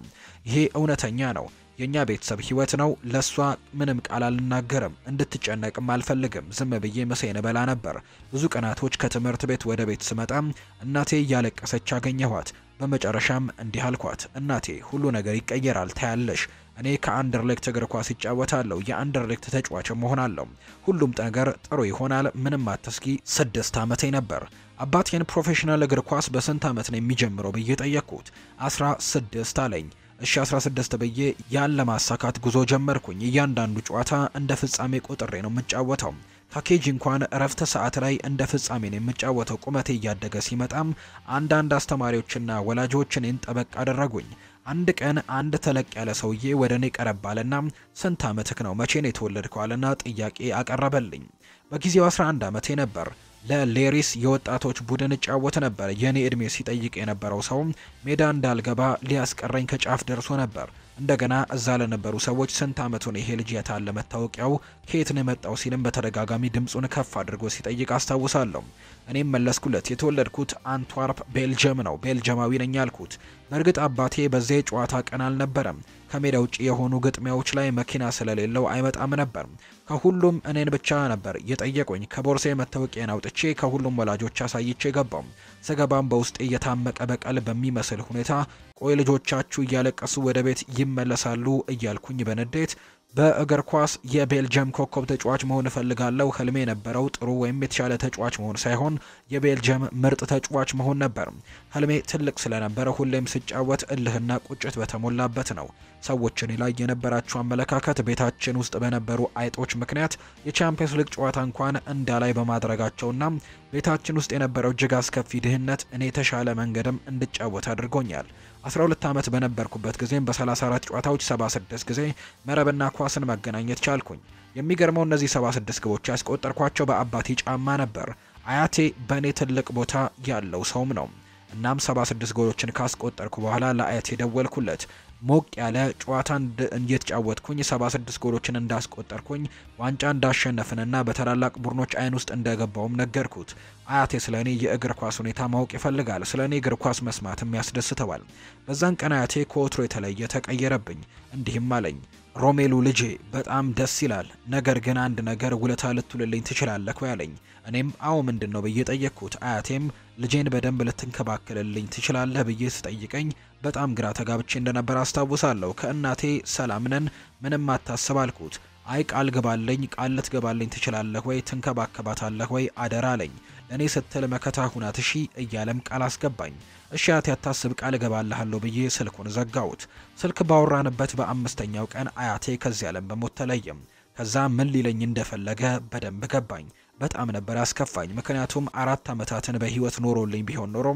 ይሄ እውነተኛ ነው። የእኛ ቤተሰብ ህይወት ነው። ለእሷ ምንም ቃል አልናገርም፣ እንድትጨነቅም አልፈልግም። ዝም ብዬ ምሴን በላ ነበር። ብዙ ቀናቶች ከትምህርት ቤት ወደ ቤት ስመጣ እናቴ እያለቀሰች አገኘኋት። በመጨረሻም እንዲህ አልኳት፣ እናቴ ሁሉ ነገር ይቀየራል፣ ታያለሽ እኔ ከአንደርሌክት እግር ኳስ ይጫወታለሁ፣ የአንደርሌክት ተጫዋችም እሆናለሁ። ሁሉም ነገር ጥሩ ይሆናል፣ ምንም አትስጊ። ስድስት ዓመቴ ነበር። አባቴን ፕሮፌሽናል እግር ኳስ በስንት ዓመት ነው የሚጀምረው ብዬ ጠየቅኩት። አስራ ስድስት አለኝ። እሺ 16 ብዬ ያን ለማሳካት ጉዞ ጀመርኩኝ። እያንዳንዱ ጨዋታ እንደ ፍጻሜ ቆጥሬ ነው የምጫወተው። ከኬጅ እንኳን እረፍት ሰዓት ላይ እንደ ፍጻሜ ነው የምጫወተው። ቁመቴ እያደገ ሲመጣም አንዳንድ አስተማሪዎችና ወላጆች እኔን ጠበቅ አደረጉኝ። አንድ ቀን አንድ ተለቅ ያለ ሰውዬ ወደ እኔ ቀረባልና ስንት ዓመትህ ነው መቼ ነው የተወለድከዋልና ጥያቄ አቀረበልኝ። በጊዜው 11 ዓመቴ ነበር። ለሌሪስ የወጣቶች ቡድን እጫወት ነበር። የእኔ ዕድሜ ሲጠይቅ የነበረው ሰው ሜዳ እንዳልገባ ሊያስቀረኝ ከጫፍ ደርሶ ነበር። እንደገና እዛ ለነበሩ ሰዎች ስንት አመቱ ይሄ ልጅ የታለ መታወቂያው ከየት ነው የመጣው ሲልም በተደጋጋሚ ድምፁን ከፍ አድርጎ ሲጠይቅ አስታውሳለሁ። እኔም መለስኩለት የተወለድኩት አንትዋርፕ ቤልጅየም ነው፣ ቤልጅየማዊ ነኝ አልኩት። በእርግጥ አባቴ በዚያ የጨዋታ ቀን አልነበረም። ከሜዳ ውጭ የሆኑ ግጥሚያዎች ላይ መኪና ስለሌለው አይመጣም ነበር። ከሁሉም እኔን ብቻ ነበር የጠየቁኝ። ከቦርሴ መታወቂያን አውጥቼ ከሁሉም ወላጆች አሳይቼ ገባው። ስገባም በውስጤ እየታመቀ በቀል በሚመስል ሁኔታ ቆይ ልጆቻችሁ እያለቀሱ ወደ ቤት ይመለሳሉ እያልኩኝ በንዴት በእግር ኳስ የቤልጅየም ኮከብ ተጫዋች መሆን እፈልጋለሁ። ህልሜ የነበረው ጥሩ ወይም የተሻለ ተጫዋች መሆን ሳይሆን የቤልጅየም ምርጥ ተጫዋች መሆን ነበር። ህልሜ ትልቅ ስለነበረ ሁሌም ስጫወት እልህና ቁጭት በተሞላበት ነው። ሰዎች እኔ ላይ የነበራቸው አመለካከት ቤታችን ውስጥ በነበሩ አይጦች ምክንያት የቻምፒየንስ ሊግ ጨዋታ እንኳን እንዳላይ በማድረጋቸውና ቤታችን ውስጥ የነበረው እጅግ አስከፊ ድህነት እኔ የተሻለ መንገድም እንድጫወት አድርጎኛል። 12 ዓመት በነበርኩበት ጊዜም በ34 ጨዋታዎች 76 ጊዜ መረብና ኳስን መገናኘት ቻልኩኝ። የሚገርመው እነዚህ 76 ግቦች ያስቆጠርኳቸው በአባቴ ጫማ ነበር። አያቴ በእኔ ትልቅ ቦታ ያለው ሰውም ነው። እናም 76 ጎሎችን ካስቆጠርኩ በኋላ ለአያቴ ደወልኩለት። ሞቅ ያለ ጨዋታን እየተጫወትኩኝ 76 ጎሎችን እንዳስቆጠርኩኝ ዋንጫ እንዳሸነፍንና በታላላቅ ቡድኖች አይን ውስጥ እንደገባውም ነገርኩት። አያቴ ስለ እኔ የእግር ኳስ ሁኔታ ማወቅ ይፈልጋል። ስለ እኔ እግር ኳስ መስማትም ያስደስተዋል። በዛን ቀን አያቴ ከወትሮ የተለየ ተቀየረብኝ። እንዲህም አለኝ፣ ሮሜሉ ልጄ በጣም ደስ ይላል፣ ነገር ግን አንድ ነገር ውለታ ልትውልልኝ ትችላለህ አለኝ። እኔም አዎ ምንድን ነው ብዬ ጠየቅኩት። አያቴም ልጄን በደንብ ልትንከባከልልኝ ትችላለህ ብዬ ስጠይቀኝ በጣም ግራ ተጋብቼ እንደነበር አስታውሳለሁ። ከእናቴ ሰላምነን ምንም አታስብ አልኩት። አይ ቃል ግባልኝ፣ ቃል ልትገባልኝ ትችላለህ ወይ? ትንከባከባታለህ ወይ? አደራ አለኝ። ለእኔ ስትል መከታ ሁናት እሺ እያለም ቃል አስገባኝ። እሺ አት ያታስብ ቃል እገባልሃለሁ ብዬ ስልኩን ዘጋሁት። ስልክ ባወራንበት በአምስተኛው ቀን አያቴ ከዚህ ዓለም በሞት ተለየም። ከዛ ምን ሊለኝ እንደፈለገ በደንብ ገባኝ። በጣም ነበር አስከፋኝ። ምክንያቱም አራት ዓመታትን በህይወት ኖሮልኝ ቢሆን ኖሮ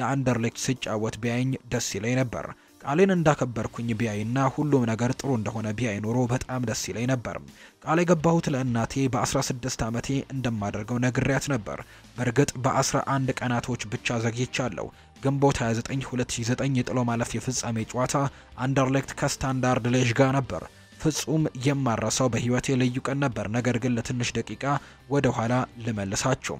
ለአንደርሌክት ስጫወት ቢያይኝ ደስ ይለኝ ነበር። ቃሌን እንዳከበርኩኝ ቢያይና ሁሉም ነገር ጥሩ እንደሆነ ቢያይ ኖሮ በጣም ደስ ይለኝ ነበር። ቃል የገባሁት ለእናቴ በ16 ዓመቴ እንደማደርገው ነግሬያት ነበር። በእርግጥ በ11 ቀናቶች ብቻ ዘግይቻለሁ። ግንቦት 29 2009 የጥሎ ማለፍ የፍጻሜ ጨዋታ አንደርሌክት ከስታንዳርድ ሌዥ ጋር ነበር። ፍጹም የማረሳው በህይወቴ ልዩ ቀን ነበር። ነገር ግን ለትንሽ ደቂቃ ወደ ኋላ ልመልሳችሁ።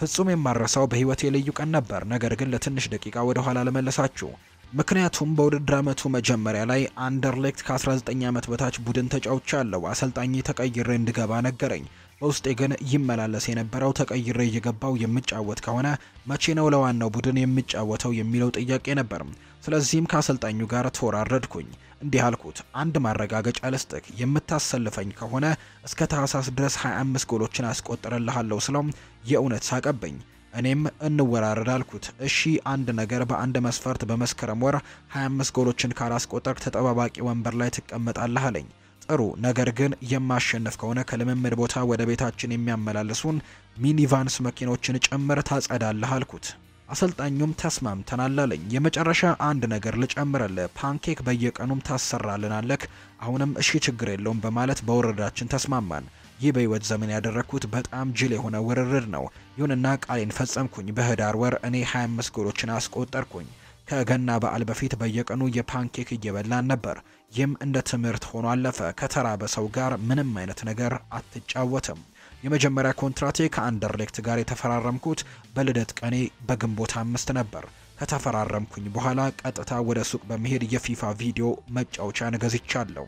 ፍጹም የማረሳው በህይወቴ ልዩ ቀን ነበር። ነገር ግን ለትንሽ ደቂቃ ወደ ኋላ ልመልሳችሁ። ምክንያቱም በውድድር ዓመቱ መጀመሪያ ላይ አንደርሌክት ከ19 ዓመት በታች ቡድን ተጫውቻለሁ። አሰልጣኝ ተቀይሬ እንድገባ ነገረኝ። ውስጤ ግን ይመላለስ የነበረው ተቀይሬ እየገባው የምጫወት ከሆነ መቼ ነው ለዋናው ቡድን የምጫወተው የሚለው ጥያቄ ነበርም። ስለዚህም ከአሰልጣኙ ጋር ተወራረድኩኝ። እንዲህ አልኩት፣ አንድ ማረጋገጫ ልስጥክ፣ የምታሰልፈኝ ከሆነ እስከ ታህሳስ ድረስ 25 ጎሎችን አስቆጥርልሃለሁ ስለው የእውነት ሳቀብኝ። እኔም እንወራረድ አልኩት። እሺ አንድ ነገር በአንድ መስፈርት በመስከረም ወር 25 ጎሎችን ካላስቆጠርክ ተጠባባቂ ወንበር ላይ ትቀመጣለህ አለኝ። ጥሩ ነገር ግን የማሸነፍ ከሆነ ከልምምድ ቦታ ወደ ቤታችን የሚያመላልሱን ሚኒቫንስ መኪኖችን ጭምር ታጸዳለህ አልኩት። አሰልጣኙም ተስማምተናል አለኝ። የመጨረሻ አንድ ነገር ልጨምርልህ፣ ፓንኬክ በየቀኑም ታሰራልናለክ። አሁንም እሺ ችግር የለውም በማለት በውርርዳችን ተስማማን። ይህ በህይወት ዘመን ያደረግኩት በጣም ጅል የሆነ ውርርድ ነው። ይሁንና ቃሌን ፈጸምኩኝ። በህዳር ወር እኔ 25 ጎሎችን አስቆጠርኩኝ። ከገና በዓል በፊት በየቀኑ የፓንኬክ እየበላን ነበር። ይህም እንደ ትምህርት ሆኖ አለፈ። ከተራበ ሰው ጋር ምንም አይነት ነገር አትጫወትም። የመጀመሪያ ኮንትራቴ ከአንደርሌክት ጋር የተፈራረምኩት በልደት ቀኔ በግንቦት አምስት ነበር። ከተፈራረምኩኝ በኋላ ቀጥታ ወደ ሱቅ በመሄድ የፊፋ ቪዲዮ መጫወቻ ንገዝቻለሁ።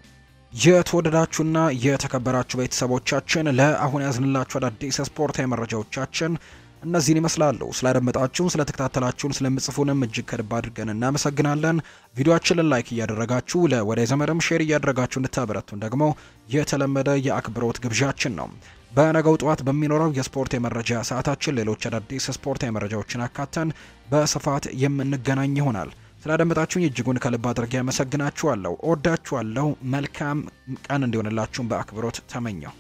የተወደዳችሁና የተከበራችሁ ቤተሰቦቻችን ለአሁን ያዝንላችሁ አዳዲስ ስፖርታዊ መረጃዎቻችን እነዚህን ይመስላሉ። ስላደመጣችሁን፣ ስለተከታተላችሁን፣ ስለምጽፉንም እጅግ ከልብ አድርገን እናመሰግናለን። ቪዲዮአችንን ላይክ እያደረጋችሁ ለወዳጅ ዘመድም ሼር እያደረጋችሁ እንድታበረቱን ደግሞ የተለመደ የአክብሮት ግብዣችን ነው። በነገው ጠዋት በሚኖረው የስፖርት የመረጃ ሰዓታችን ሌሎች አዳዲስ ስፖርት የመረጃዎችን አካተን በስፋት የምንገናኝ ይሆናል። ስላደመጣችሁን እጅጉን ከልብ አድርጌ ያመሰግናችኋለሁ። ወዳችኋለሁ። መልካም ቀን እንዲሆንላችሁን በአክብሮት ተመኘው።